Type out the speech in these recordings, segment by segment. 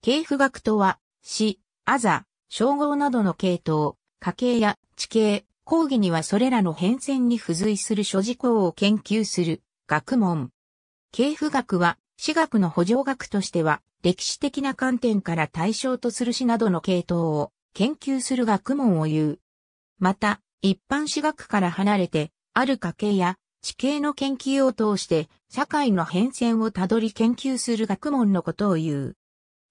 系譜学とは、詩、あざ、称号などの系統、家系や地形、講義にはそれらの変遷に付随する諸事項を研究する学問。系譜学は、私学の補助学としては、歴史的な観点から対象とする詩などの系統を研究する学問を言う。また、一般私学から離れて、ある家系や地形の研究を通して、社会の変遷をたどり研究する学問のことを言う。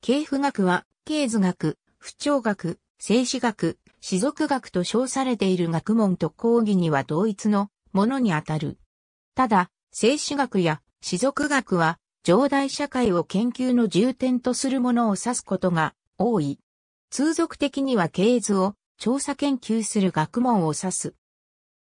系譜学は、経図学、不調学、静止学、士族学と称されている学問と講義には同一のものにあたる。ただ、静止学や士族学は、上代社会を研究の重点とするものを指すことが多い。通俗的には経図を調査研究する学問を指す。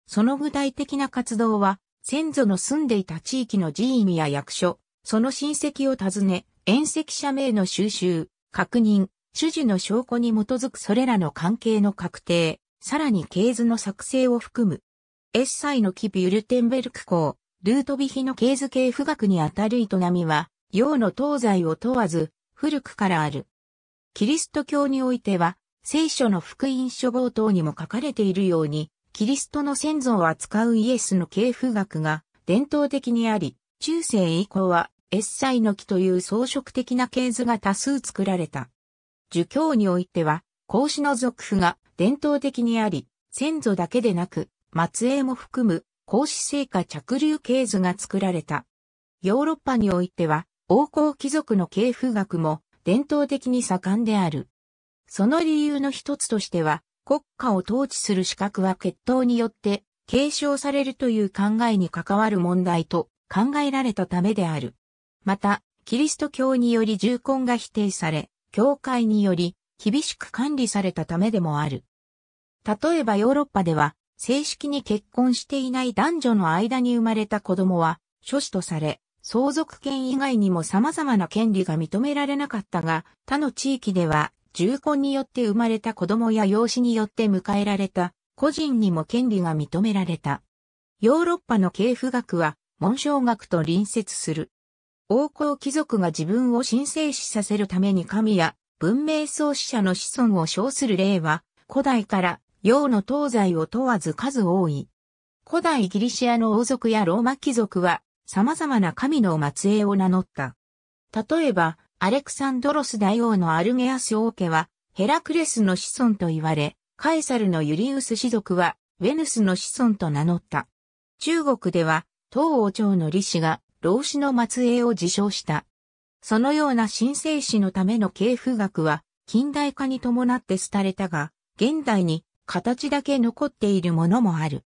その具体的な活動は、先祖の住んでいた地域の寺院や役所、その親戚を訪ね、縁石者名の収集、確認、主事の証拠に基づくそれらの関係の確定、さらに系図の作成を含む。エッサイのキビュルテンベルク校、ルートビヒの系図系富学にあたる営みは、洋の東西を問わず、古くからある。キリスト教においては、聖書の福音書冒頭にも書かれているように、キリストの先祖を扱うイエスの系譜学が伝統的にあり、中世以降はエッサイの木という装飾的な系図が多数作られた。儒教においては、孔子の俗譜が伝統的にあり、先祖だけでなく、末裔も含む孔子聖火着流系図が作られた。ヨーロッパにおいては、王侯貴族の系譜学も伝統的に盛んである。その理由の一つとしては、国家を統治する資格は血統によって継承されるという考えに関わる問題と考えられたためである。また、キリスト教により重婚が否定され、教会により厳しく管理されたためでもある。例えばヨーロッパでは、正式に結婚していない男女の間に生まれた子供は、諸子とされ、相続権以外にも様々な権利が認められなかったが、他の地域では、重婚によって生まれた子供や養子によって迎えられた、個人にも権利が認められた。ヨーロッパの系譜学は、紋章学と隣接する。王侯貴族が自分を神聖視させるために神や文明創始者の子孫を称する例は、古代から洋の東西を問わず数多い。古代ギリシアの王族やローマ貴族は、様々な神の末裔を名乗った。例えば、アレクサンドロス大王のアルゲアス王家は、ヘラクレスの子孫と言われ、カエサルのユリウス氏族は、ウェヌスの子孫と名乗った。中国では、東王朝の李氏が、老子の末裔を自称した。そのような新生子のための系譜学は、近代化に伴って廃れたが、現代に形だけ残っているものもある。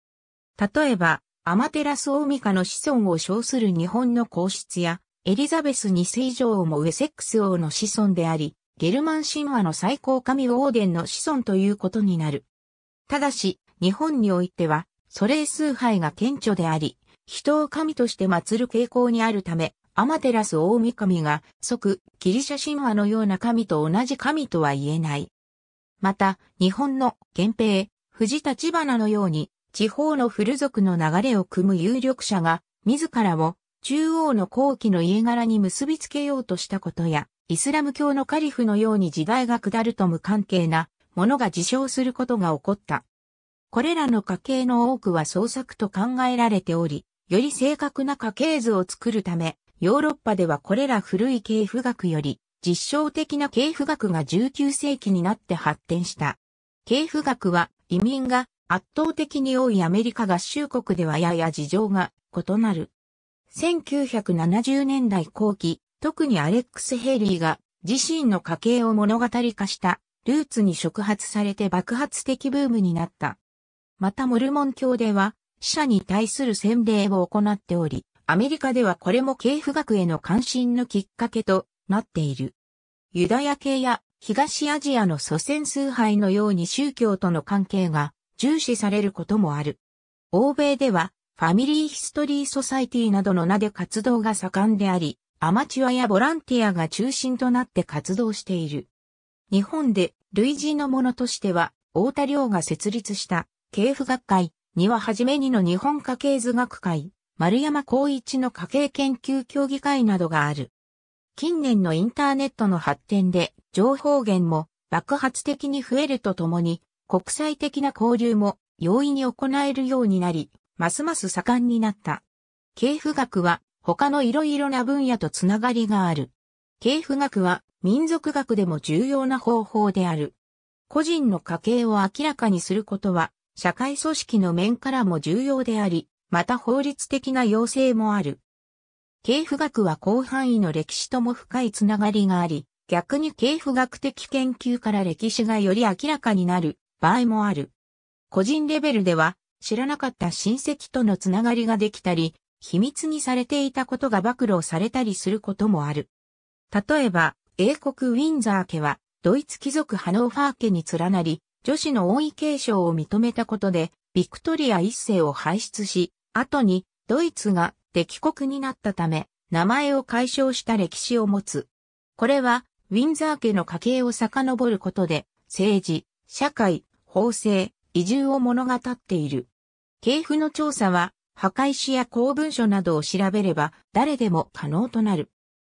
例えば、アマテラスオミカの子孫を称する日本の皇室や、エリザベス二世女王もウェセックス王の子孫であり、ゲルマン神話の最高神オーデンの子孫ということになる。ただし、日本においては、祖霊崇拝が顕著であり、人を神として祀る傾向にあるため、アマテラス大神が即ギリシャ神話のような神と同じ神とは言えない。また、日本の源平、藤立花のように地方の古族の流れを組む有力者が自らを中央の後期の家柄に結びつけようとしたことや、イスラム教のカリフのように時代が下ると無関係なものが自称することが起こった。これらの家系の多くは創作と考えられており、より正確な家系図を作るため、ヨーロッパではこれら古い系譜学より実証的な系譜学が19世紀になって発展した。系譜学は移民が圧倒的に多いアメリカ合衆国ではやや事情が異なる。1970年代後期、特にアレックス・ヘイリーが自身の家系を物語化したルーツに触発されて爆発的ブームになった。またモルモン教では者に対する洗礼を行っており、アメリカではこれも系譜学への関心のきっかけとなっている。ユダヤ系や東アジアの祖先崇拝のように宗教との関係が重視されることもある。欧米ではファミリーヒストリーソサイティなどの名で活動が盛んであり、アマチュアやボランティアが中心となって活動している。日本で類似のものとしては、太田良が設立した、系譜学会、にははじめにの日本家系図学会、丸山光一の家系研究協議会などがある。近年のインターネットの発展で情報源も爆発的に増えるとともに国際的な交流も容易に行えるようになり、ますます盛んになった。系譜学は他のいろいろな分野とつながりがある。系譜学は民族学でも重要な方法である。個人の家系を明らかにすることは社会組織の面からも重要であり、また法律的な要請もある。経府学は広範囲の歴史とも深いつながりがあり、逆に経府学的研究から歴史がより明らかになる場合もある。個人レベルでは知らなかった親戚とのつながりができたり、秘密にされていたことが暴露されたりすることもある。例えば、英国ウィンザー家はドイツ貴族ハノーファー家に連なり、女子の王位継承を認めたことで、ビクトリア一世を輩出し、後にドイツが敵国になったため、名前を解消した歴史を持つ。これは、ウィンザー家の家系を遡ることで、政治、社会、法制、移住を物語っている。系譜の調査は、破壊史や公文書などを調べれば、誰でも可能となる。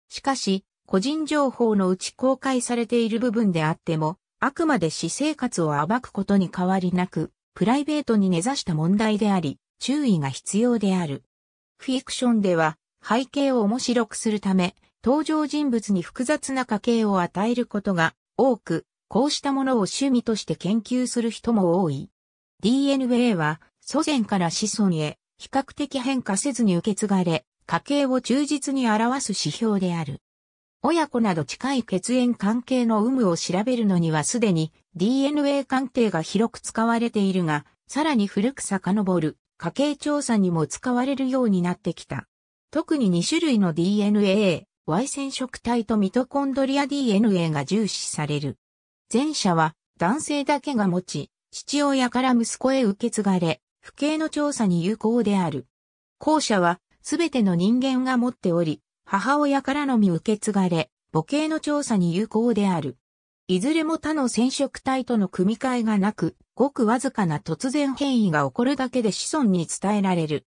しかし、個人情報のうち公開されている部分であっても、あくまで私生活を暴くことに変わりなく、プライベートに根ざした問題であり、注意が必要である。フィクションでは、背景を面白くするため、登場人物に複雑な家系を与えることが多く、こうしたものを趣味として研究する人も多い。DNA は祖先から子孫へ比較的変化せずに受け継がれ、家系を忠実に表す指標である。親子など近い血縁関係の有無を調べるのにはすでに DNA 鑑定が広く使われているが、さらに古く遡る家計調査にも使われるようになってきた。特に2種類の DNA、Y 染色体とミトコンドリア DNA が重視される。前者は男性だけが持ち、父親から息子へ受け継がれ、父兄の調査に有効である。後者は全ての人間が持っており、母親からのみ受け継がれ、母系の調査に有効である。いずれも他の染色体との組み換えがなく、ごくわずかな突然変異が起こるだけで子孫に伝えられる。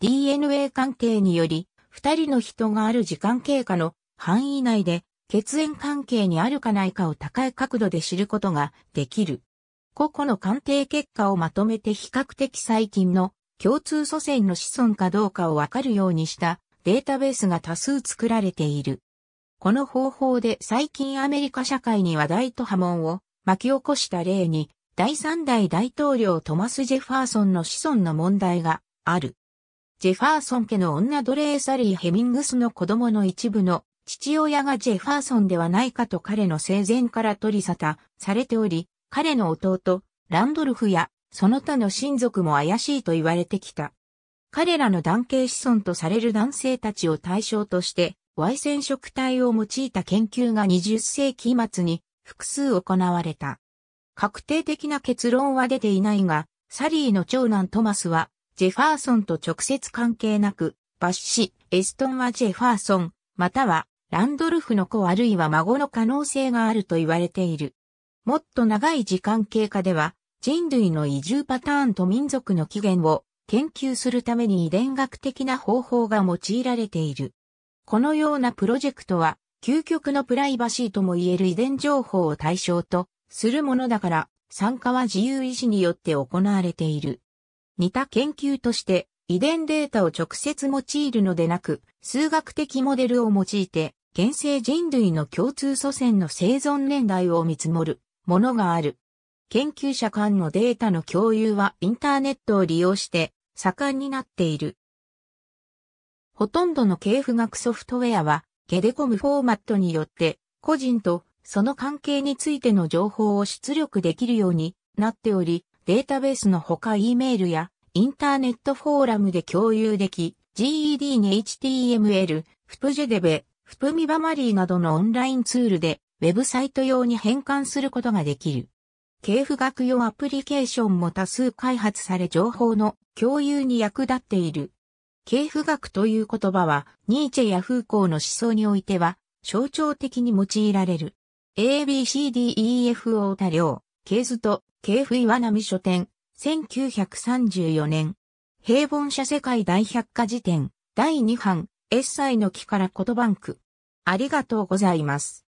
DNA 関係により、二人の人がある時間経過の範囲内で血縁関係にあるかないかを高い角度で知ることができる。個々の鑑定結果をまとめて比較的最近の共通祖先の子孫かどうかをわかるようにしたデータベースが多数作られている。この方法で最近アメリカ社会に話題と波紋を巻き起こした例に、第三代大統領トマス・ジェファーソンの子孫の問題がある。ジェファーソン家の女奴隷サリー・ヘミングスの子供の一部の父親がジェファーソンではないかと彼の生前から取り沙汰されており、彼の弟、ランドルフやその他の親族も怪しいと言われてきた。彼らの男系子孫とされる男性たちを対象として、Y 染色体を用いた研究が20世紀末に複数行われた。確定的な結論は出ていないが、サリーの長男トマスは、ジェファーソンと直接関係なく、バッシ、エストンはジェファーソン、または、ランドルフの子あるいは孫の可能性があると言われている。もっと長い時間経過では、人類の移住パターンと民族の起源を研究するために遺伝学的な方法が用いられている。このようなプロジェクトは、究極のプライバシーとも言える遺伝情報を対象とするものだから、参加は自由意志によって行われている。似た研究として、遺伝データを直接用いるのでなく、数学的モデルを用いて、現世人類の共通祖先の生存年代を見積もるものがある。研究者間のデータの共有はインターネットを利用して盛んになっている。ほとんどの系譜学ソフトウェアは、ゲデコムフォーマットによって、個人とその関係についての情報を出力できるようになっており、データベースのほか E メールやインターネットフォーラムで共有でき、GED に HTML、FPGDB、f p m i b a m a r i などのオンラインツールでウェブサイト用に変換することができる。系譜学用アプリケーションも多数開発され情報の共有に役立っている。系譜学という言葉は、ニーチェやフーコーの思想においては、象徴的に用いられる。ABCDEFO 多量、系図と、系譜岩波書店、1934年。平凡社世界大百科事典、第2版、エッサイの木から言バンク。ありがとうございます。